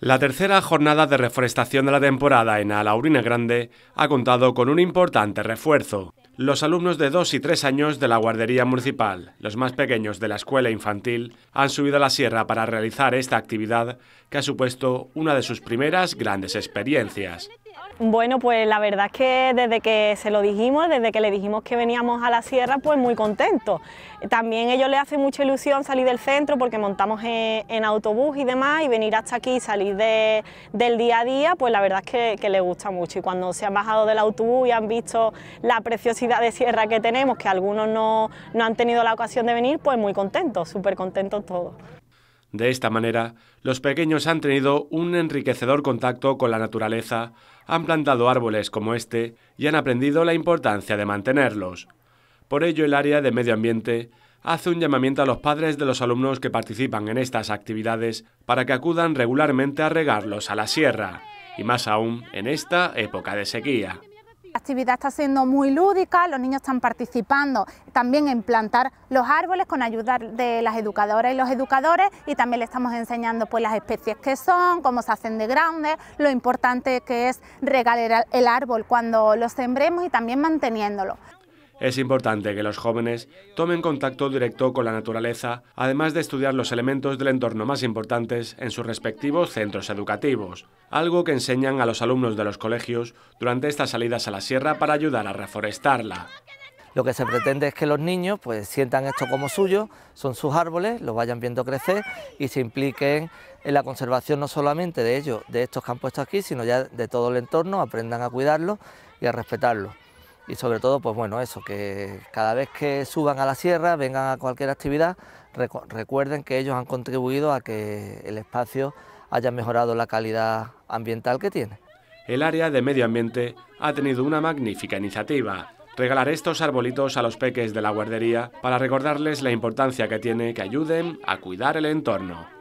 La tercera jornada de reforestación de la temporada en Alaurina Grande ha contado con un importante refuerzo. Los alumnos de 2 y 3 años de la guardería municipal, los más pequeños de la escuela infantil, han subido a la sierra para realizar esta actividad que ha supuesto una de sus primeras grandes experiencias. Bueno, pues la verdad es que desde que se lo dijimos, desde que le dijimos que veníamos a la sierra, pues muy contentos. También a ellos les hace mucha ilusión salir del centro porque montamos en, autobús y demás y venir hasta aquí y salir del día a día, pues la verdad es que, les gusta mucho. Y cuando se han bajado del autobús y han visto la preciosidad de sierra que tenemos, que algunos no, no han tenido la ocasión de venir, pues muy contentos, súper contentos todos. De esta manera, los pequeños han tenido un enriquecedor contacto con la naturaleza, han plantado árboles como este y han aprendido la importancia de mantenerlos. Por ello, el área de medio ambiente hace un llamamiento a los padres de los alumnos que participan en estas actividades para que acudan regularmente a regarlos a la sierra, y más aún en esta época de sequía actividad está siendo muy lúdica, los niños están participando también en plantar los árboles con ayuda de las educadoras y los educadores y también le estamos enseñando pues las especies que son, cómo se hacen de grandes, lo importante que es regalar el árbol cuando lo sembremos y también manteniéndolo. Es importante que los jóvenes tomen contacto directo con la naturaleza, además de estudiar los elementos del entorno más importantes en sus respectivos centros educativos, algo que enseñan a los alumnos de los colegios durante estas salidas a la sierra para ayudar a reforestarla. Lo que se pretende es que los niños pues sientan esto como suyo, son sus árboles, los vayan viendo crecer y se impliquen en la conservación no solamente de ellos, de estos que han puesto aquí, sino ya de todo el entorno, aprendan a cuidarlo y a respetarlo y sobre todo, pues bueno, eso, que cada vez que suban a la sierra, vengan a cualquier actividad, recuerden que ellos han contribuido a que el espacio haya mejorado la calidad ambiental que tiene. El área de medio ambiente ha tenido una magnífica iniciativa. Regalar estos arbolitos a los peques de la guardería para recordarles la importancia que tiene que ayuden a cuidar el entorno.